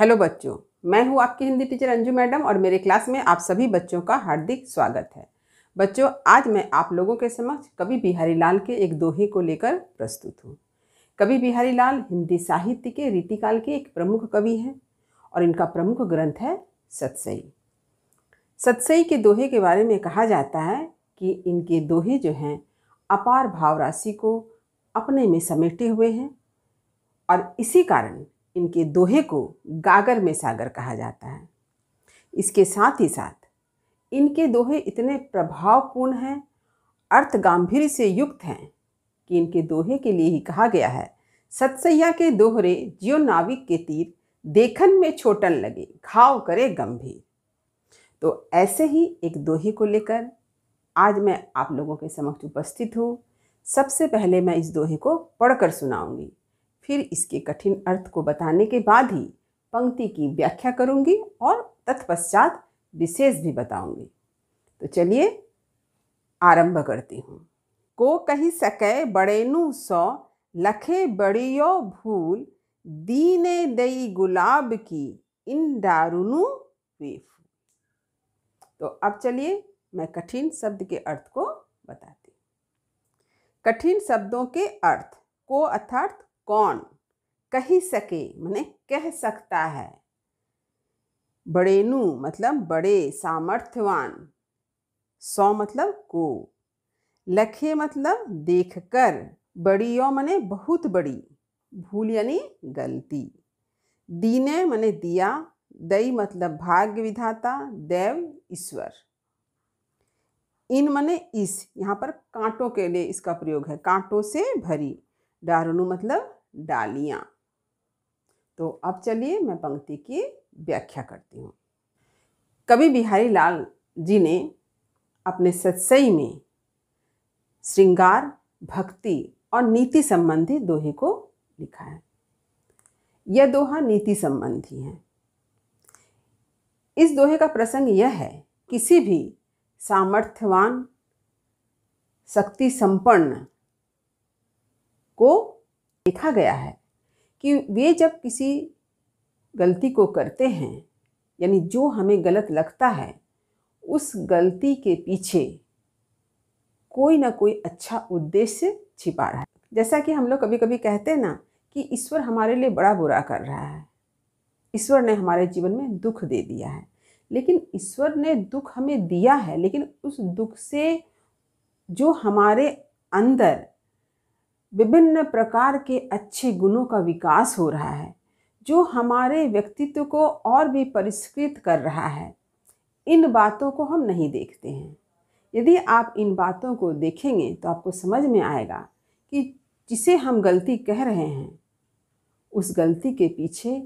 hello बच्चों मैं हूं आपकी हिंदी टीचर अंजू मैडम और मेरे क्लास में आप सभी बच्चों का हार्दिक स्वागत है बच्चों आज मैं आप लोगों के समक्ष कवि बिहारी लाल के एक दोहे को लेकर प्रस्तुत हूँ कवि बिहारी लाल हिंदी साहित्य के रीतिकाल के एक प्रमुख कवि हैं और इनका प्रमुख ग्रंथ है सत्सई सतसई के दोहे के बारे में कहा जाता है कि इनके दोहे जो हैं अपार भाव राशि को अपने में समेटे हुए हैं और इसी कारण इनके दोहे को गागर में सागर कहा जाता है इसके साथ ही साथ इनके दोहे इतने प्रभावपूर्ण हैं अर्थ गंभीर से युक्त हैं कि इनके दोहे के लिए ही कहा गया है सतसैया के दोहरे जियो नाविक के तीर देखन में छोटन लगे घाव करे गंभीर तो ऐसे ही एक दोहे को लेकर आज मैं आप लोगों के समक्ष उपस्थित हूँ सबसे पहले मैं इस दोहे को पढ़कर सुनाऊंगी फिर इसके कठिन अर्थ को बताने के बाद ही पंक्ति की व्याख्या करूंगी और तत्पश्चात विशेष भी बताऊंगी तो चलिए आरंभ करती हूँ को कही सके बड़ेनु सौ लखे बड़ियो भूल दीने दई गुलाब की इन दारुनु वे तो अब चलिए मैं कठिन शब्द के अर्थ को बताती कठिन शब्दों के अर्थ को अर्थात कौन कही सके मैंने कह सकता है बड़ेनु मतलब बड़े सामर्थ्यवान सौ मतलब को लखे मतलब देखकर यो मने बहुत बड़ी भूल यानी गलती दीने मने दिया दई मतलब भाग्य विधाता देव ईश्वर इन मने इस यहाँ पर कांटों के लिए इसका प्रयोग है कांटों से भरी डारणु मतलब डालियाँ तो अब चलिए मैं पंक्ति की व्याख्या करती हूँ कवि बिहारी लाल जी ने अपने सत्सई में श्रृंगार भक्ति और नीति संबंधी दोहे को लिखा है यह दोहा नीति संबंधी है इस दोहे का प्रसंग यह है किसी भी सामर्थ्यवान शक्ति संपन्न को देखा गया है कि वे जब किसी गलती को करते हैं यानी जो हमें गलत लगता है उस गलती के पीछे कोई ना कोई अच्छा उद्देश्य छिपा रहा है जैसा कि हम लोग कभी कभी कहते हैं ना कि ईश्वर हमारे लिए बड़ा बुरा कर रहा है ईश्वर ने हमारे जीवन में दुख दे दिया है लेकिन ईश्वर ने दुख हमें दिया है लेकिन उस दुख से जो हमारे अंदर विभिन्न प्रकार के अच्छे गुणों का विकास हो रहा है जो हमारे व्यक्तित्व को और भी परिष्कृत कर रहा है इन बातों को हम नहीं देखते हैं यदि आप इन बातों को देखेंगे तो आपको समझ में आएगा कि जिसे हम गलती कह रहे हैं उस गलती के पीछे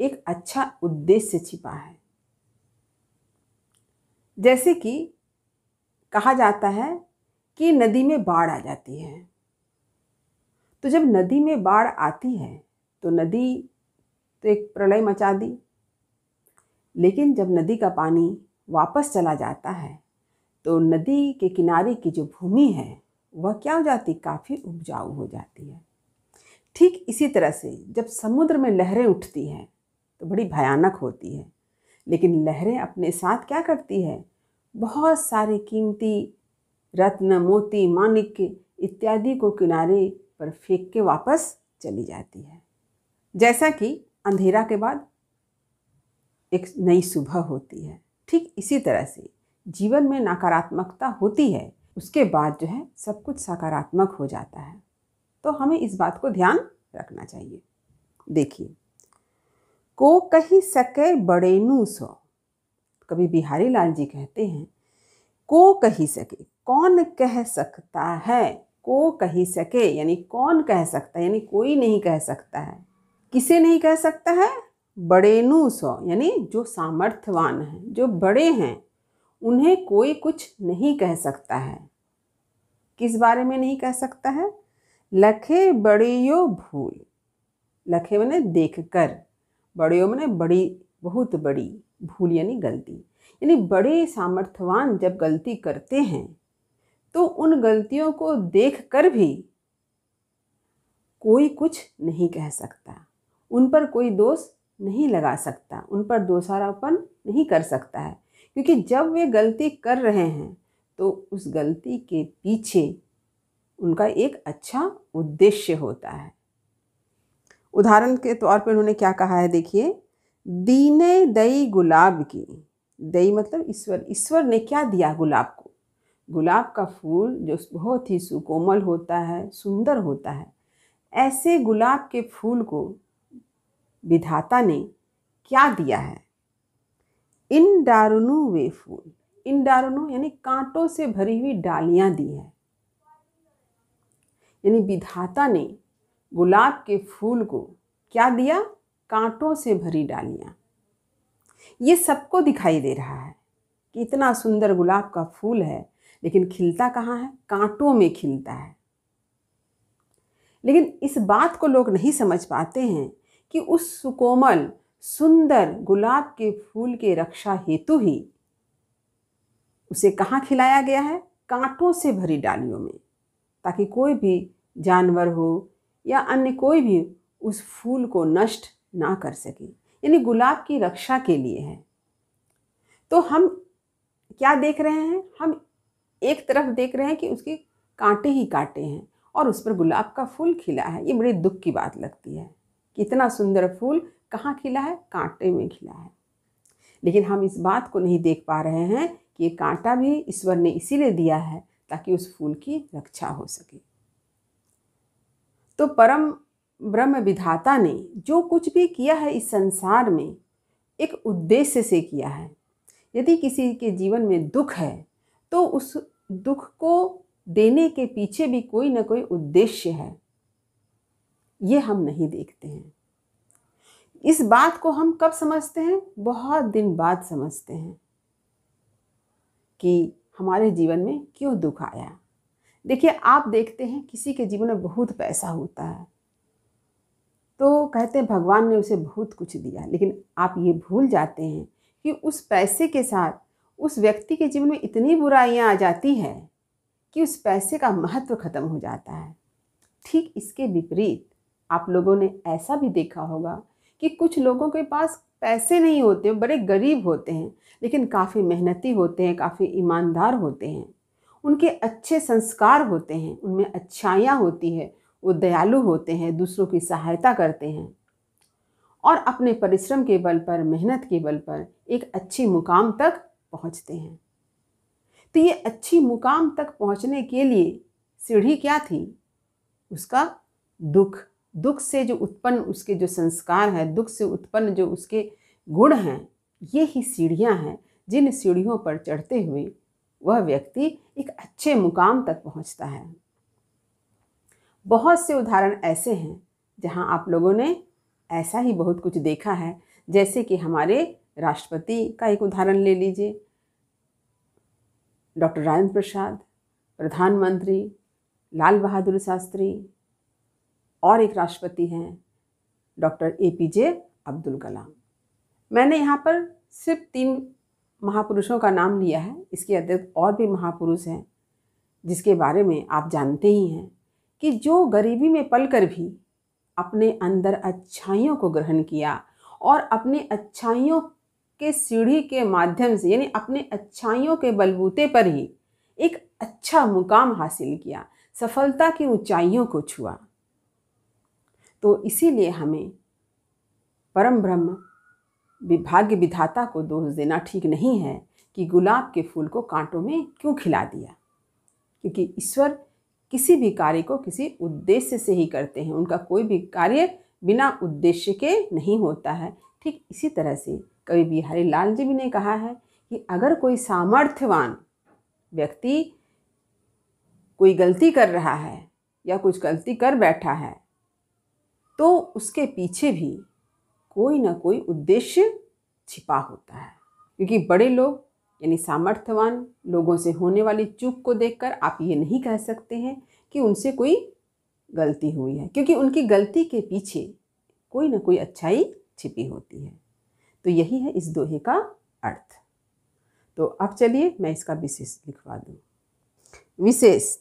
एक अच्छा उद्देश्य छिपा है जैसे कि कहा जाता है कि नदी में बाढ़ आ जाती है तो जब नदी में बाढ़ आती है तो नदी तो एक प्रलय मचा दी लेकिन जब नदी का पानी वापस चला जाता है तो नदी के किनारे की जो भूमि है वह क्या हो जाती काफ़ी उपजाऊ हो जाती है ठीक इसी तरह से जब समुद्र में लहरें उठती हैं तो बड़ी भयानक होती है लेकिन लहरें अपने साथ क्या करती है बहुत सारे कीमती रत्न मोती माणिक इत्यादि को किनारे पर फेंक के वापस चली जाती है जैसा कि अंधेरा के बाद एक नई सुबह होती है ठीक इसी तरह से जीवन में नकारात्मकता होती है उसके बाद जो है सब कुछ सकारात्मक हो जाता है तो हमें इस बात को ध्यान रखना चाहिए देखिए को कही सके बड़ेनू सो कभी बिहारी लाल जी कहते हैं को कही सके कौन कह सकता है को कही सके यानी कौन कह सकता है यानी कोई नहीं कह सकता है किसे नहीं कह सकता है बड़ेनू सो यानी जो सामर्थ्यवान हैं जो बड़े हैं उन्हें कोई कुछ नहीं कह सकता है किस बारे में नहीं कह सकता है लखे बड़े यो भूल लखे मैंने देख कर बड़े मैंने बड़ी बहुत बड़ी भूल यानी गलती यानी बड़े सामर्थ्यवान जब गलती करते हैं तो उन गलतियों को देख कर भी कोई कुछ नहीं कह सकता उन पर कोई दोष नहीं लगा सकता उन पर दोषारोपण नहीं कर सकता है क्योंकि जब वे गलती कर रहे हैं तो उस गलती के पीछे उनका एक अच्छा उद्देश्य होता है उदाहरण के तौर पर उन्होंने क्या कहा है देखिए दीने दई गुलाब की दई मतलब ईश्वर ईश्वर ने क्या दिया गुलाब को गुलाब का फूल जो बहुत ही सुकोमल होता है सुंदर होता है ऐसे गुलाब के फूल को विधाता ने क्या दिया है इन डारुनु वे फूल इन डारुनु यानी कांटों से भरी हुई डालियां दी है यानी विधाता ने गुलाब के फूल को क्या दिया कांटों से भरी डालियाँ ये सबको दिखाई दे रहा है कि इतना सुंदर गुलाब का फूल है लेकिन खिलता कहाँ है कांटों में खिलता है लेकिन इस बात को लोग नहीं समझ पाते हैं कि उस सुकोमल सुंदर गुलाब के फूल के रक्षा हेतु ही उसे कहाँ खिलाया गया है कांटों से भरी डालियों में ताकि कोई भी जानवर हो या अन्य कोई भी उस फूल को नष्ट ना कर सके यानी गुलाब की रक्षा के लिए है तो हम क्या देख रहे हैं हम एक तरफ देख रहे हैं कि उसके कांटे ही कांटे हैं और उस पर गुलाब का फूल खिला है ये बड़ी दुख की बात लगती है कि इतना सुंदर फूल कहाँ खिला है कांटे में खिला है लेकिन हम इस बात को नहीं देख पा रहे हैं कि ये कांटा भी ईश्वर ने इसीलिए दिया है ताकि उस फूल की रक्षा हो सके तो परम ब्रह्म विधाता ने जो कुछ भी किया है इस संसार में एक उद्देश्य से किया है यदि किसी के जीवन में दुख है तो उस दुख को देने के पीछे भी कोई ना कोई उद्देश्य है ये हम नहीं देखते हैं इस बात को हम कब समझते हैं बहुत दिन बाद समझते हैं कि हमारे जीवन में क्यों दुख आया देखिए आप देखते हैं किसी के जीवन में बहुत पैसा होता है तो कहते हैं भगवान ने उसे बहुत कुछ दिया लेकिन आप ये भूल जाते हैं कि उस पैसे के साथ उस व्यक्ति के जीवन में इतनी बुराइयाँ आ जाती है कि उस पैसे का महत्व खत्म हो जाता है ठीक इसके विपरीत आप लोगों ने ऐसा भी देखा होगा कि कुछ लोगों के पास पैसे नहीं होते बड़े गरीब होते हैं लेकिन काफ़ी मेहनती होते हैं काफ़ी ईमानदार होते हैं उनके अच्छे संस्कार होते हैं उनमें अच्छाइयाँ होती है वो दयालु होते हैं दूसरों की सहायता करते हैं और अपने परिश्रम के बल पर मेहनत के बल पर एक अच्छी मुकाम तक पहुँचते हैं तो ये अच्छी मुकाम तक पहुँचने के लिए सीढ़ी क्या थी उसका दुख दुख से जो उत्पन्न उसके जो संस्कार है दुख से उत्पन्न जो उसके गुण हैं ये ही सीढ़ियाँ हैं जिन सीढ़ियों पर चढ़ते हुए वह व्यक्ति एक अच्छे मुकाम तक पहुंचता है बहुत से उदाहरण ऐसे हैं जहां आप लोगों ने ऐसा ही बहुत कुछ देखा है जैसे कि हमारे राष्ट्रपति का एक उदाहरण ले लीजिए डॉक्टर राजेंद्र प्रसाद प्रधानमंत्री लाल बहादुर शास्त्री और एक राष्ट्रपति हैं doctor A P J Abdul Kalam मैंने यहाँ पर सिर्फ तीन महापुरुषों का नाम लिया है इसके अतिरिक्त और भी महापुरुष हैं जिसके बारे में आप जानते ही हैं कि जो गरीबी में पल कर भी अपने अंदर अच्छाइयों को ग्रहण किया और अपने अच्छाइयों के सीढ़ी के माध्यम से यानी अपने अच्छाइयों के बलबूते पर ही एक अच्छा मुकाम हासिल किया सफलता की ऊंचाइयों को छुआ तो इसीलिए हमें परम ब्रह्म विभाग्य विधाता को दोष देना ठीक नहीं है कि गुलाब के फूल को कांटों में क्यों खिला दिया क्योंकि ईश्वर किसी भी कार्य को किसी उद्देश्य से ही करते हैं उनका कोई भी कार्य बिना उद्देश्य के नहीं होता है ठीक इसी तरह से कवि बिहारी लाल जी भी ने कहा है कि अगर कोई सामर्थ्यवान व्यक्ति कोई गलती कर रहा है या कुछ गलती कर बैठा है तो उसके पीछे भी कोई ना कोई उद्देश्य छिपा होता है क्योंकि बड़े लोग यानी सामर्थ्यवान लोगों से होने वाली चूक को देखकर आप ये नहीं कह सकते हैं कि उनसे कोई गलती हुई है क्योंकि उनकी गलती के पीछे कोई ना कोई अच्छाई छिपी होती है तो यही है इस दोहे का अर्थ तो अब चलिए मैं इसका विशेष लिखवा दूँ विशेष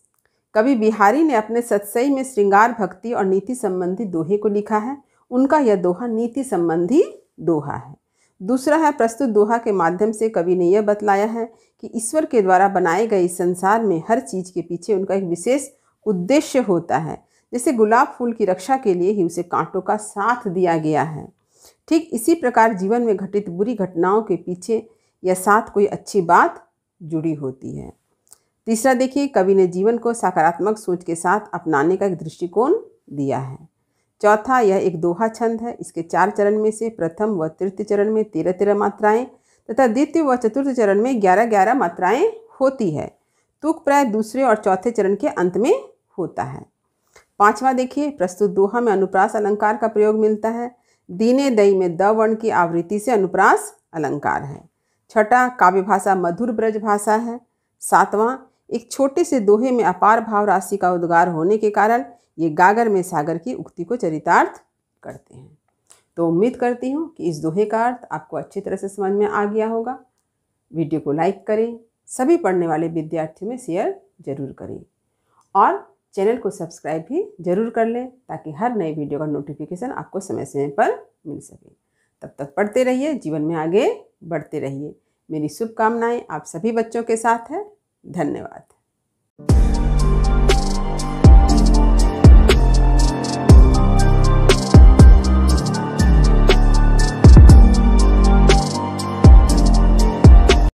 कवि बिहारी ने अपने सत्सई में श्रृंगार भक्ति और नीति संबंधी दोहे को लिखा है उनका यह दोहा नीति संबंधी दोहा है दूसरा है प्रस्तुत दोहा के माध्यम से कवि ने यह बतलाया है कि ईश्वर के द्वारा बनाए गए संसार में हर चीज़ के पीछे उनका एक विशेष उद्देश्य होता है जैसे गुलाब फूल की रक्षा के लिए ही उसे कांटों का साथ दिया गया है ठीक इसी प्रकार जीवन में घटित बुरी घटनाओं के पीछे या साथ कोई अच्छी बात जुड़ी होती है तीसरा देखिए कवि ने जीवन को सकारात्मक सोच के साथ अपनाने का एक दृष्टिकोण दिया है चौथा यह एक दोहा छंद है इसके चार चरण में से प्रथम व तृतीय चरण में तेरह तेरह मात्राएं तथा द्वितीय व चतुर्थ चरण में ग्यारह ग्यारह मात्राएं होती है तुक प्राय दूसरे और चौथे चरण के अंत में होता है पांचवा देखिए प्रस्तुत दोहा में अनुप्रास अलंकार का प्रयोग मिलता है दीने दई में द वर्ण की आवृत्ति से अनुप्रास अलंकार है छठा काव्य भाषा मधुर ब्रज भाषा है सातवां एक छोटे से दोहे में अपार भाव राशि का उद्गार होने के कारण ये गागर में सागर की उक्ति को चरितार्थ करते हैं तो उम्मीद करती हूँ कि इस दोहे का अर्थ आपको अच्छी तरह से समझ में आ गया होगा वीडियो को लाइक करें सभी पढ़ने वाले विद्यार्थियों में शेयर जरूर करें और चैनल को सब्सक्राइब भी जरूर कर लें ताकि हर नए वीडियो का नोटिफिकेशन आपको समय समय पर मिल सके तब तक पढ़ते रहिए जीवन में आगे बढ़ते रहिए मेरी शुभकामनाएं आप सभी बच्चों के साथ हैं धन्यवाद